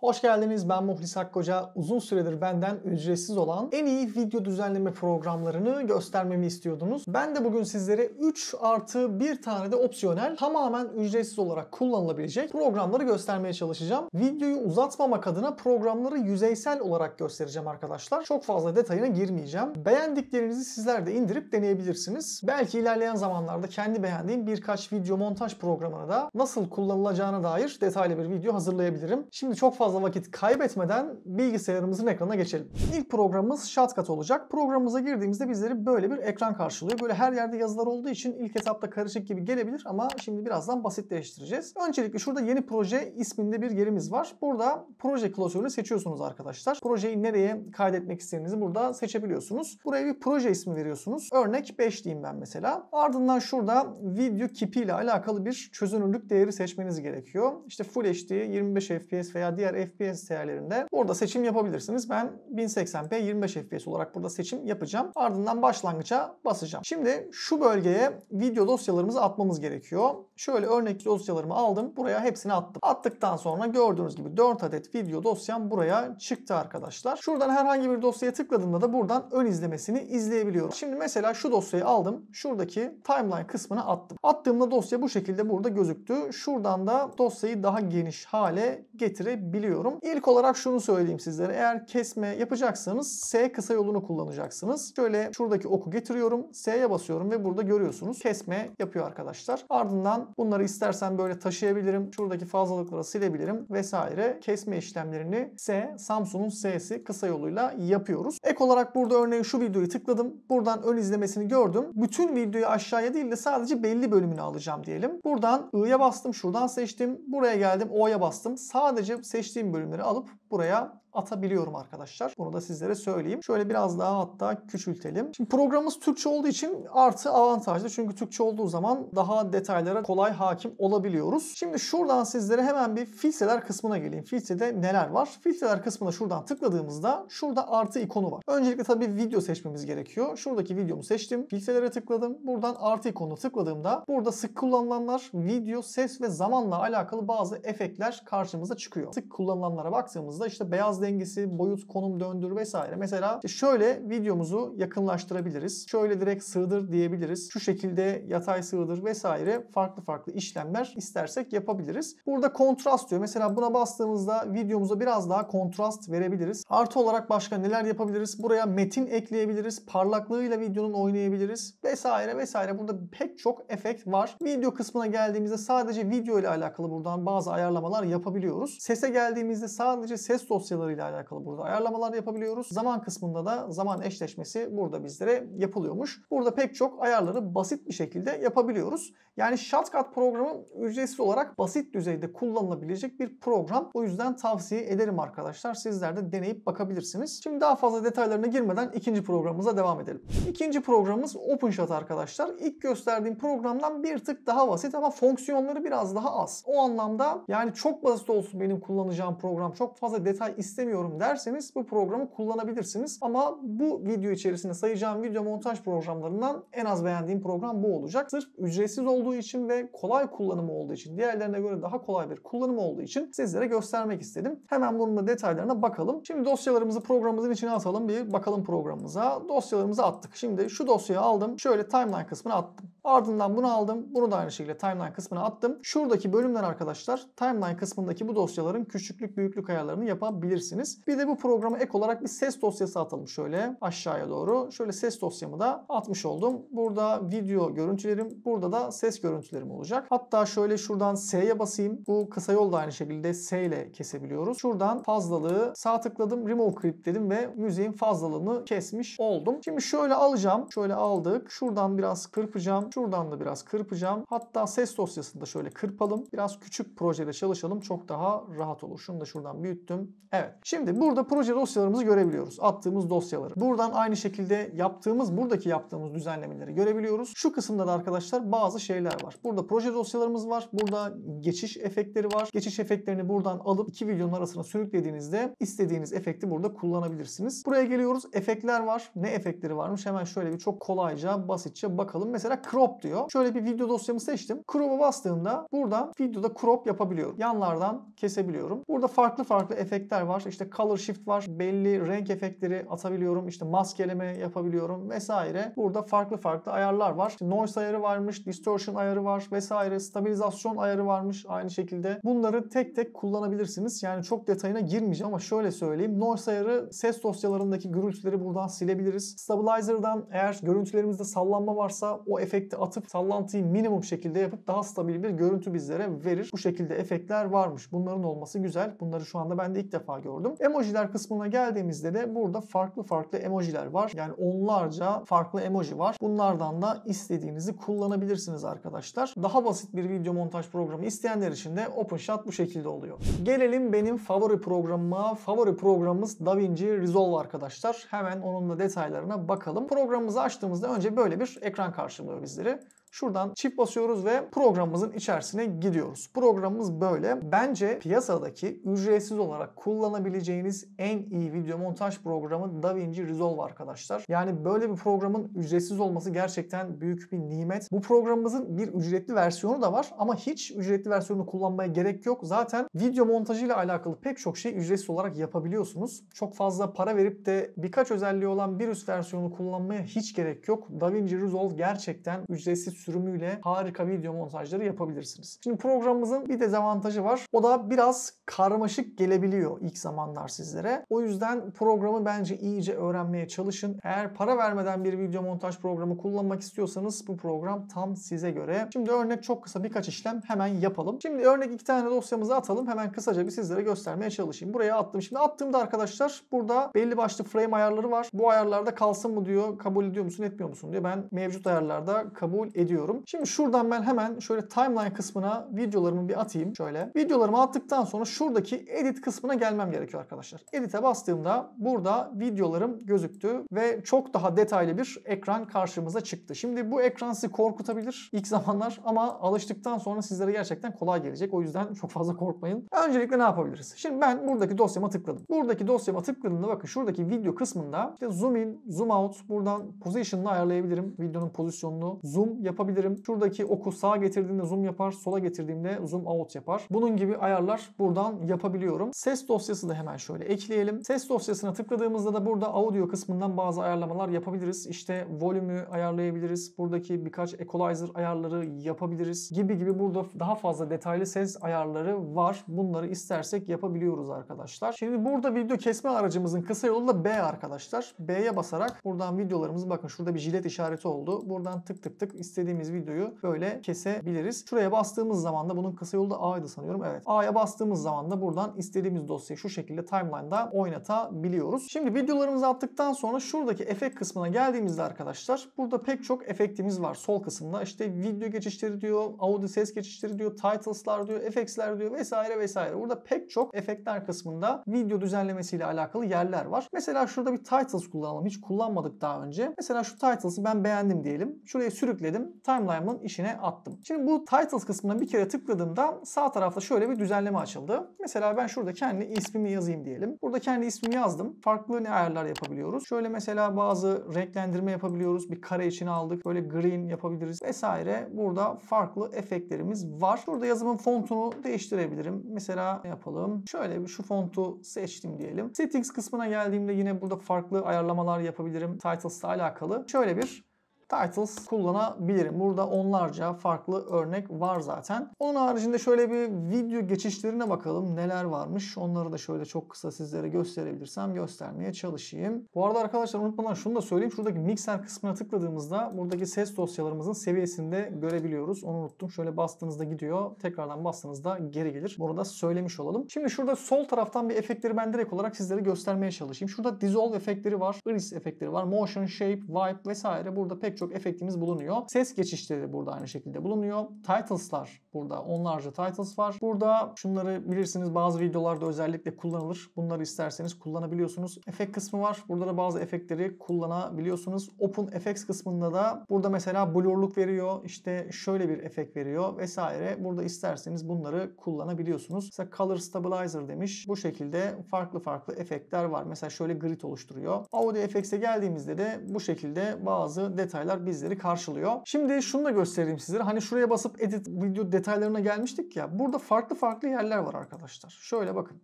Hoş geldiniz ben Muhlis Hakkoca. Uzun süredir benden ücretsiz olan en iyi video düzenleme programlarını göstermemi istiyordunuz. Ben de bugün sizlere 3 artı 1 tane de opsiyonel tamamen ücretsiz olarak kullanılabilecek programları göstermeye çalışacağım. Videoyu uzatmamak adına programları yüzeysel olarak göstereceğim arkadaşlar. Çok fazla detayına girmeyeceğim. Beğendiklerinizi sizler de indirip deneyebilirsiniz. Belki ilerleyen zamanlarda kendi beğendiğim birkaç video montaj programına da nasıl kullanılacağına dair detaylı bir video hazırlayabilirim. Şimdi çok fazla fazla vakit kaybetmeden bilgisayarımızın ekranına geçelim. İlk programımız ShotCut olacak. Programımıza girdiğimizde bizleri böyle bir ekran karşılıyor. Böyle her yerde yazılar olduğu için ilk etapta karışık gibi gelebilir ama şimdi birazdan basitleştireceğiz. Öncelikle şurada yeni proje isminde bir yerimiz var. Burada proje klasörünü seçiyorsunuz arkadaşlar. Projeyi nereye kaydetmek istediğinizi burada seçebiliyorsunuz. Buraya bir proje ismi veriyorsunuz. Örnek 5 diyeyim ben mesela. Ardından şurada video kipi ile alakalı bir çözünürlük değeri seçmeniz gerekiyor. İşte Full HD, 25 FPS veya diğer FPS değerlerinde burada seçim yapabilirsiniz. Ben 1080p 25 FPS olarak burada seçim yapacağım. Ardından başlangıça basacağım. Şimdi şu bölgeye video dosyalarımızı atmamız gerekiyor. Şöyle örnek dosyalarımı aldım. Buraya hepsini attım. Attıktan sonra gördüğünüz gibi 4 adet video dosyam buraya çıktı arkadaşlar. Şuradan herhangi bir dosyaya tıkladığımda da buradan ön izlemesini izleyebiliyorum. Şimdi mesela şu dosyayı aldım. Şuradaki timeline kısmına attım. Attığımda dosya bu şekilde burada gözüktü. Şuradan da dosyayı daha geniş hale getirebiliyorum öneriyorum. İlk olarak şunu söyleyeyim sizlere. Eğer kesme yapacaksanız S kısa yolunu kullanacaksınız. Şöyle şuradaki oku getiriyorum. S'ye basıyorum ve burada görüyorsunuz kesme yapıyor arkadaşlar. Ardından bunları istersen böyle taşıyabilirim. Şuradaki fazlalıkları silebilirim vesaire. Kesme işlemlerini S, Samsung'un S'si kısa yoluyla yapıyoruz. Ek olarak burada örneğin şu videoyu tıkladım. Buradan ön izlemesini gördüm. Bütün videoyu aşağıya değil de sadece belli bölümünü alacağım diyelim. Buradan I'ya bastım. Şuradan seçtim. Buraya geldim. O'ya bastım. Sadece seçtiğim eksiğin bölümleri alıp buraya atabiliyorum arkadaşlar. Bunu da sizlere söyleyeyim. Şöyle biraz daha hatta küçültelim. Şimdi programımız Türkçe olduğu için artı avantajlı. Çünkü Türkçe olduğu zaman daha detaylara kolay hakim olabiliyoruz. Şimdi şuradan sizlere hemen bir filtreler kısmına geleyim. Filtrede neler var? Filtreler kısmına şuradan tıkladığımızda şurada artı ikonu var. Öncelikle tabii video seçmemiz gerekiyor. Şuradaki videomu seçtim. Filtrelere tıkladım. Buradan artı ikonu tıkladığımda burada sık kullanılanlar, video, ses ve zamanla alakalı bazı efektler karşımıza çıkıyor. Sık kullanılanlara baktığımızda baktığınızda işte beyaz dengesi, boyut, konum, döndür vesaire. Mesela şöyle videomuzu yakınlaştırabiliriz. Şöyle direkt sığdır diyebiliriz. Şu şekilde yatay sığdır vesaire farklı farklı işlemler istersek yapabiliriz. Burada kontrast diyor. Mesela buna bastığımızda videomuza biraz daha kontrast verebiliriz. Artı olarak başka neler yapabiliriz? Buraya metin ekleyebiliriz. Parlaklığıyla videonun oynayabiliriz vesaire vesaire. Burada pek çok efekt var. Video kısmına geldiğimizde sadece video ile alakalı buradan bazı ayarlamalar yapabiliyoruz. Sese geldiğimizde sadece ses ses dosyalarıyla alakalı burada ayarlamalar yapabiliyoruz. Zaman kısmında da zaman eşleşmesi burada bizlere yapılıyormuş. Burada pek çok ayarları basit bir şekilde yapabiliyoruz. Yani Shotcut programı ücretsiz olarak basit düzeyde kullanılabilecek bir program. O yüzden tavsiye ederim arkadaşlar. Sizler de deneyip bakabilirsiniz. Şimdi daha fazla detaylarına girmeden ikinci programımıza devam edelim. İkinci programımız OpenShot arkadaşlar. İlk gösterdiğim programdan bir tık daha basit ama fonksiyonları biraz daha az. O anlamda yani çok basit olsun benim kullanacağım program. Çok fazla fazla detay istemiyorum derseniz bu programı kullanabilirsiniz. Ama bu video içerisinde sayacağım video montaj programlarından en az beğendiğim program bu olacak. Sırf ücretsiz olduğu için ve kolay kullanımı olduğu için, diğerlerine göre daha kolay bir kullanımı olduğu için sizlere göstermek istedim. Hemen bunun da detaylarına bakalım. Şimdi dosyalarımızı programımızın içine atalım. Bir bakalım programımıza. Dosyalarımızı attık. Şimdi şu dosyayı aldım. Şöyle timeline kısmına attım. Ardından bunu aldım. Bunu da aynı şekilde timeline kısmına attım. Şuradaki bölümden arkadaşlar timeline kısmındaki bu dosyaların küçüklük büyüklük ayarlarını yapabilirsiniz. Bir de bu programa ek olarak bir ses dosyası atalım şöyle aşağıya doğru. Şöyle ses dosyamı da atmış oldum. Burada video görüntülerim, burada da ses görüntülerim olacak. Hatta şöyle şuradan S'ye basayım. Bu kısa yolda aynı şekilde S ile kesebiliyoruz. Şuradan fazlalığı sağ tıkladım, remove clip dedim ve müziğin fazlalığını kesmiş oldum. Şimdi şöyle alacağım. Şöyle aldık. Şuradan biraz kırpacağım. Şuradan da biraz kırpacağım. Hatta ses dosyasını da şöyle kırpalım. Biraz küçük projede çalışalım. Çok daha rahat olur. Şunu da şuradan büyüttüm. Bakın evet. Şimdi burada proje dosyalarımızı görebiliyoruz. Attığımız dosyaları. Buradan aynı şekilde yaptığımız, buradaki yaptığımız düzenlemeleri görebiliyoruz. Şu kısımda da arkadaşlar bazı şeyler var. Burada proje dosyalarımız var. Burada geçiş efektleri var. Geçiş efektlerini buradan alıp iki videonun arasına sürüklediğinizde istediğiniz efekti burada kullanabilirsiniz. Buraya geliyoruz. Efektler var. Ne efektleri varmış? Hemen şöyle bir çok kolayca, basitçe bakalım. Mesela crop diyor. Şöyle bir video dosyamı seçtim. Crop'a bastığımda buradan videoda crop yapabiliyorum. Yanlardan kesebiliyorum. Burada farklı farklı efektler efektler var. İşte color shift var. Belli renk efektleri atabiliyorum. İşte maskeleme yapabiliyorum vesaire. Burada farklı farklı ayarlar var. İşte noise ayarı varmış, distortion ayarı var vesaire. Stabilizasyon ayarı varmış aynı şekilde. Bunları tek tek kullanabilirsiniz. Yani çok detayına girmeyeceğim ama şöyle söyleyeyim. Noise ayarı ses dosyalarındaki gürültüleri buradan silebiliriz. Stabilizer'dan eğer görüntülerimizde sallanma varsa o efekti atıp sallantıyı minimum şekilde yapıp daha stabil bir görüntü bizlere verir. Bu şekilde efektler varmış. Bunların olması güzel. Bunları şu anda ben ben de ilk defa gördüm. Emojiler kısmına geldiğimizde de burada farklı farklı emojiler var. Yani onlarca farklı emoji var. Bunlardan da istediğinizi kullanabilirsiniz arkadaşlar. Daha basit bir video montaj programı isteyenler için de OpenShot bu şekilde oluyor. Gelelim benim favori programıma. Favori programımız DaVinci Resolve arkadaşlar. Hemen onun da detaylarına bakalım. Programımızı açtığımızda önce böyle bir ekran karşılıyor bizleri. Şuradan çift basıyoruz ve programımızın içerisine gidiyoruz. Programımız böyle. Bence piyasadaki ücretsiz olarak kullanabileceğiniz en iyi video montaj programı DaVinci Resolve arkadaşlar. Yani böyle bir programın ücretsiz olması gerçekten büyük bir nimet. Bu programımızın bir ücretli versiyonu da var ama hiç ücretli versiyonunu kullanmaya gerek yok. Zaten video montajı ile alakalı pek çok şey ücretsiz olarak yapabiliyorsunuz. Çok fazla para verip de birkaç özelliği olan bir üst versiyonu kullanmaya hiç gerek yok. DaVinci Resolve gerçekten ücretsiz sürümüyle harika video montajları yapabilirsiniz. Şimdi programımızın bir dezavantajı var. O da biraz karmaşık gelebiliyor ilk zamanlar sizlere. O yüzden programı bence iyice öğrenmeye çalışın. Eğer para vermeden bir video montaj programı kullanmak istiyorsanız bu program tam size göre. Şimdi örnek çok kısa birkaç işlem hemen yapalım. Şimdi örnek iki tane dosyamızı atalım. Hemen kısaca bir sizlere göstermeye çalışayım. Buraya attım. Şimdi attığımda arkadaşlar burada belli başlı frame ayarları var. Bu ayarlarda kalsın mı diyor, kabul ediyor musun, etmiyor musun diyor. Ben mevcut ayarlarda kabul ediyorum ediyorum. Şimdi şuradan ben hemen şöyle timeline kısmına videolarımı bir atayım şöyle. Videolarımı attıktan sonra şuradaki edit kısmına gelmem gerekiyor arkadaşlar. Edit'e bastığımda burada videolarım gözüktü ve çok daha detaylı bir ekran karşımıza çıktı. Şimdi bu ekran sizi korkutabilir ilk zamanlar ama alıştıktan sonra sizlere gerçekten kolay gelecek. O yüzden çok fazla korkmayın. Öncelikle ne yapabiliriz? Şimdi ben buradaki dosyama tıkladım. Buradaki dosyama tıkladığımda bakın şuradaki video kısmında işte zoom in, zoom out buradan position'ını ayarlayabilirim. Videonun pozisyonunu zoom yapabilirim yapabilirim. Şuradaki oku sağa getirdiğimde zoom yapar, sola getirdiğimde zoom out yapar. Bunun gibi ayarlar buradan yapabiliyorum. Ses dosyası da hemen şöyle ekleyelim. Ses dosyasına tıkladığımızda da burada audio kısmından bazı ayarlamalar yapabiliriz. İşte volümü ayarlayabiliriz. Buradaki birkaç equalizer ayarları yapabiliriz gibi gibi burada daha fazla detaylı ses ayarları var. Bunları istersek yapabiliyoruz arkadaşlar. Şimdi burada video kesme aracımızın kısa yolu da B arkadaşlar. B'ye basarak buradan videolarımızı bakın şurada bir jilet işareti oldu. Buradan tık tık tık istediğim dediğimiz videoyu böyle kesebiliriz. Şuraya bastığımız zaman da bunun kısa yolu da A'ydı sanıyorum. Evet. A'ya bastığımız zaman da buradan istediğimiz dosyayı şu şekilde timeline'da oynatabiliyoruz. Şimdi videolarımızı attıktan sonra şuradaki efekt kısmına geldiğimizde arkadaşlar burada pek çok efektimiz var. Sol kısımda işte video geçişleri diyor, audio ses geçişleri diyor, titles'lar diyor, effects'ler diyor vesaire vesaire. Burada pek çok efektler kısmında video düzenlemesiyle alakalı yerler var. Mesela şurada bir titles kullanalım. Hiç kullanmadık daha önce. Mesela şu titles'ı ben beğendim diyelim. Şuraya sürükledim timeline'ın işine attım. Şimdi bu titles kısmına bir kere tıkladığımda sağ tarafta şöyle bir düzenleme açıldı. Mesela ben şurada kendi ismimi yazayım diyelim. Burada kendi ismimi yazdım. Farklı ne ayarlar yapabiliyoruz? Şöyle mesela bazı renklendirme yapabiliyoruz. Bir kare içine aldık. Böyle green yapabiliriz vesaire. Burada farklı efektlerimiz var. Burada yazımın fontunu değiştirebilirim. Mesela yapalım. Şöyle bir şu fontu seçtim diyelim. Settings kısmına geldiğimde yine burada farklı ayarlamalar yapabilirim. Titles'la alakalı. Şöyle bir titles kullanabilirim. Burada onlarca farklı örnek var zaten. Onun haricinde şöyle bir video geçişlerine bakalım neler varmış. Onları da şöyle çok kısa sizlere gösterebilirsem göstermeye çalışayım. Bu arada arkadaşlar unutmadan şunu da söyleyeyim. Şuradaki mikser kısmına tıkladığımızda buradaki ses dosyalarımızın seviyesinde görebiliyoruz. Onu unuttum. Şöyle bastığınızda gidiyor. Tekrardan bastığınızda geri gelir. Bunu da söylemiş olalım. Şimdi şurada sol taraftan bir efektleri ben direkt olarak sizlere göstermeye çalışayım. Şurada dissolve efektleri var. Iris efektleri var. Motion, shape, vibe vesaire. Burada pek çok efektimiz bulunuyor. Ses geçişleri burada aynı şekilde bulunuyor. Titles'lar burada onlarca titles var. Burada şunları bilirsiniz bazı videolarda özellikle kullanılır. Bunları isterseniz kullanabiliyorsunuz. Efekt kısmı var. Burada da bazı efektleri kullanabiliyorsunuz. Open Effects kısmında da burada mesela blurluk veriyor. İşte şöyle bir efekt veriyor vesaire. Burada isterseniz bunları kullanabiliyorsunuz. Mesela Color Stabilizer demiş. Bu şekilde farklı farklı efektler var. Mesela şöyle grid oluşturuyor. Audio Effects'e geldiğimizde de bu şekilde bazı detaylar detaylar bizleri karşılıyor. Şimdi şunu da göstereyim sizlere. Hani şuraya basıp edit video detaylarına gelmiştik ya. Burada farklı farklı yerler var arkadaşlar. Şöyle bakın.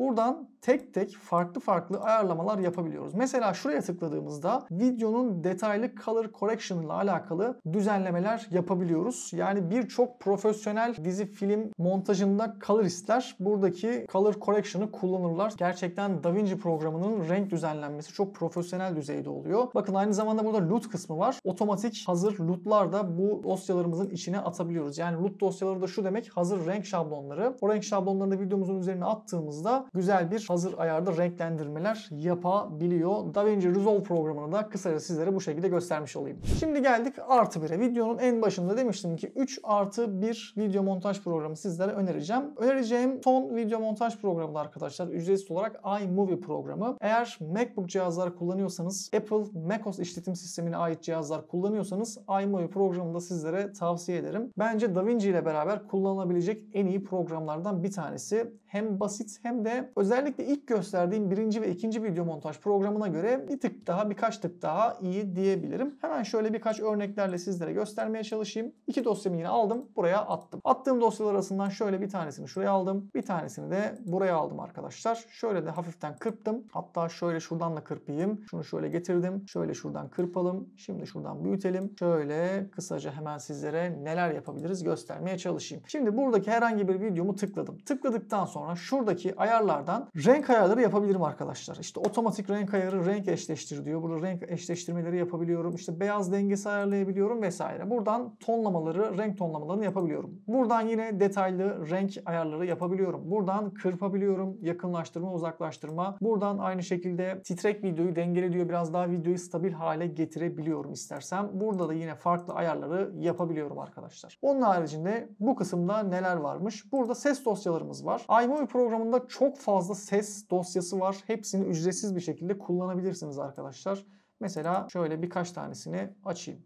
Buradan tek tek farklı farklı ayarlamalar yapabiliyoruz. Mesela şuraya tıkladığımızda videonun detaylı color correction ile alakalı düzenlemeler yapabiliyoruz. Yani birçok profesyonel dizi film montajında coloristler buradaki color correction'ı kullanırlar. Gerçekten DaVinci programının renk düzenlenmesi çok profesyonel düzeyde oluyor. Bakın aynı zamanda burada loot kısmı var. Otomatik hazır lootlar da bu dosyalarımızın içine atabiliyoruz. Yani loot dosyaları da şu demek hazır renk şablonları. O renk şablonlarını videomuzun üzerine attığımızda güzel bir hazır ayarda renklendirmeler yapabiliyor. DaVinci Resolve programını da kısaca sizlere bu şekilde göstermiş olayım. Şimdi geldik artı 1'e. Videonun en başında demiştim ki 3 artı 1 video montaj programı sizlere önereceğim. Önereceğim son video montaj programı arkadaşlar. Ücretsiz olarak iMovie programı. Eğer MacBook cihazlar kullanıyorsanız, Apple macOS işletim sistemine ait cihazlar kullanıyorsanız iMovie programını da sizlere tavsiye ederim. Bence DaVinci ile beraber kullanılabilecek en iyi programlardan bir tanesi hem basit hem de özellikle ilk gösterdiğim birinci ve ikinci video montaj programına göre bir tık daha birkaç tık daha iyi diyebilirim. Hemen şöyle birkaç örneklerle sizlere göstermeye çalışayım. İki dosyamı yine aldım buraya attım. Attığım dosyalar arasından şöyle bir tanesini şuraya aldım. Bir tanesini de buraya aldım arkadaşlar. Şöyle de hafiften kırptım. Hatta şöyle şuradan da kırpayım. Şunu şöyle getirdim. Şöyle şuradan kırpalım. Şimdi şuradan büyütelim. Şöyle kısaca hemen sizlere neler yapabiliriz göstermeye çalışayım. Şimdi buradaki herhangi bir videomu tıkladım. Tıkladıktan sonra sonra şuradaki ayarlardan renk ayarları yapabilirim arkadaşlar. İşte otomatik renk ayarı renk eşleştir diyor. Burada renk eşleştirmeleri yapabiliyorum. İşte beyaz dengesi ayarlayabiliyorum vesaire. Buradan tonlamaları, renk tonlamalarını yapabiliyorum. Buradan yine detaylı renk ayarları yapabiliyorum. Buradan kırpabiliyorum. Yakınlaştırma, uzaklaştırma. Buradan aynı şekilde titrek videoyu dengeli diyor. Biraz daha videoyu stabil hale getirebiliyorum istersem. Burada da yine farklı ayarları yapabiliyorum arkadaşlar. Onun haricinde bu kısımda neler varmış? Burada ses dosyalarımız var. Aynı Library programında çok fazla ses dosyası var. Hepsini ücretsiz bir şekilde kullanabilirsiniz arkadaşlar. Mesela şöyle birkaç tanesini açayım.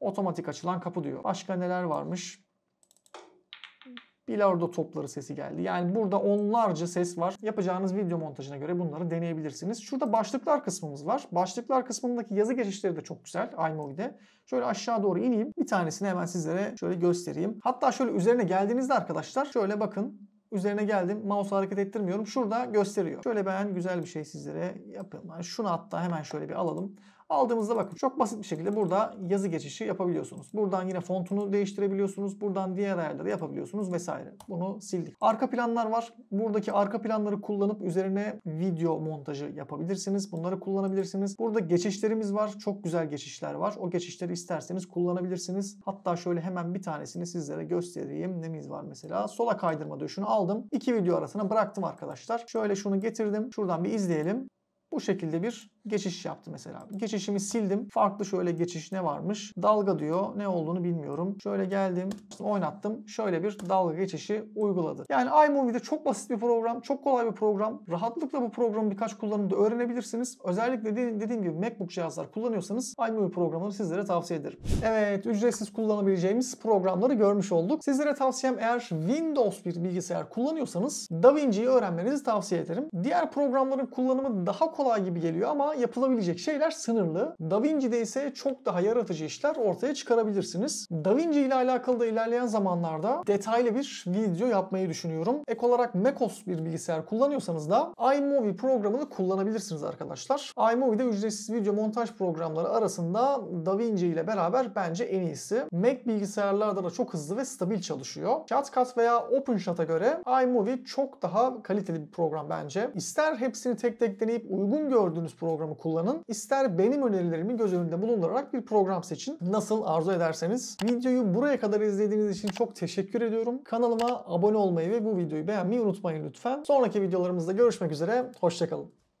Otomatik açılan kapı diyor. Başka neler varmış? bilardo topları sesi geldi. Yani burada onlarca ses var. Yapacağınız video montajına göre bunları deneyebilirsiniz. Şurada başlıklar kısmımız var. Başlıklar kısmındaki yazı geçişleri de çok güzel iMovie'de. Şöyle aşağı doğru ineyim. Bir tanesini hemen sizlere şöyle göstereyim. Hatta şöyle üzerine geldiğinizde arkadaşlar şöyle bakın Üzerine geldim. Mouse hareket ettirmiyorum. Şurada gösteriyor. Şöyle ben güzel bir şey sizlere yapayım. şunu hatta hemen şöyle bir alalım. Aldığımızda bakın çok basit bir şekilde burada yazı geçişi yapabiliyorsunuz. Buradan yine fontunu değiştirebiliyorsunuz. Buradan diğer ayarları yapabiliyorsunuz vesaire. Bunu sildik. Arka planlar var. Buradaki arka planları kullanıp üzerine video montajı yapabilirsiniz. Bunları kullanabilirsiniz. Burada geçişlerimiz var. Çok güzel geçişler var. O geçişleri isterseniz kullanabilirsiniz. Hatta şöyle hemen bir tanesini sizlere göstereyim. Nemiz var mesela. Sola kaydırma döşünü aldım. İki video arasına bıraktım arkadaşlar. Şöyle şunu getirdim. Şuradan bir izleyelim. Bu şekilde bir geçiş yaptı mesela. Geçişimi sildim. Farklı şöyle geçiş ne varmış? Dalga diyor. Ne olduğunu bilmiyorum. Şöyle geldim, oynattım. Şöyle bir dalga geçişi uyguladı. Yani iMovie'de çok basit bir program, çok kolay bir program. Rahatlıkla bu programı birkaç kullanımda öğrenebilirsiniz. Özellikle dediğim gibi MacBook cihazlar kullanıyorsanız iMovie programını sizlere tavsiye ederim. Evet, ücretsiz kullanabileceğimiz programları görmüş olduk. Sizlere tavsiyem eğer Windows bir bilgisayar kullanıyorsanız DaVinci'yi öğrenmenizi tavsiye ederim. Diğer programların kullanımı daha kolay gibi geliyor ama yapılabilecek şeyler sınırlı. Da Vinci'de ise çok daha yaratıcı işler ortaya çıkarabilirsiniz. Da Vinci ile alakalı da ilerleyen zamanlarda detaylı bir video yapmayı düşünüyorum. Ek olarak MacOS bir bilgisayar kullanıyorsanız da iMovie programını kullanabilirsiniz arkadaşlar. iMovie'de ücretsiz video montaj programları arasında DaVinci ile beraber bence en iyisi. Mac bilgisayarlarda da çok hızlı ve stabil çalışıyor. CapCut veya OpenShot'a göre iMovie çok daha kaliteli bir program bence. İster hepsini tek tek deneyip uygun gördüğünüz program programı kullanın. İster benim önerilerimi göz önünde bulundurarak bir program seçin. Nasıl arzu ederseniz. Videoyu buraya kadar izlediğiniz için çok teşekkür ediyorum. Kanalıma abone olmayı ve bu videoyu beğenmeyi unutmayın lütfen. Sonraki videolarımızda görüşmek üzere. Hoşçakalın.